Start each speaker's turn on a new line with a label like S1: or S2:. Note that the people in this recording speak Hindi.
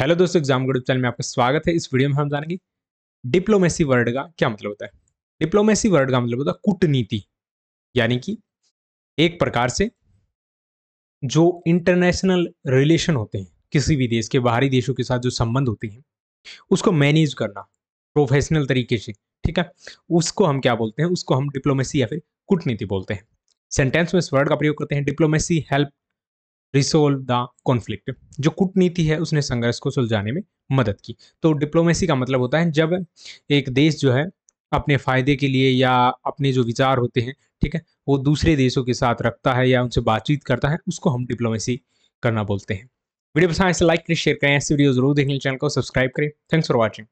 S1: हेलो दोस्तों एग्जाम गुड चैनल में आपका स्वागत है इस वीडियो में हम जानेंगे डिप्लोमेसी वर्ड का क्या मतलब होता है डिप्लोमेसी वर्ड का मतलब होता है कूटनीति यानी कि एक प्रकार से जो इंटरनेशनल रिलेशन होते हैं किसी भी देश के बाहरी देशों के साथ जो संबंध होते हैं उसको मैनेज करना प्रोफेशनल तरीके से ठीक है उसको हम क्या बोलते हैं उसको हम डिप्लोमेसी या फिर कूटनीति बोलते हैं सेंटेंस में इस वर्ड का प्रयोग करते हैं diplomacy help resolve the conflict जो कूटनीति है उसने संघर्ष को सुलझाने में मदद की तो डिप्लोमेसी का मतलब होता है जब एक देश जो है अपने फ़ायदे के लिए या अपने जो विचार होते हैं ठीक है वो दूसरे देशों के साथ रखता है या उनसे बातचीत करता है उसको हम डिप्लोमेसी करना बोलते हैं वीडियो पसंद ऐसे लाइक तो करें शेयर करें ऐसी वीडियो जरूर देखने चैनल को सब्सक्राइब करें थैंक्स फॉर वॉचिंग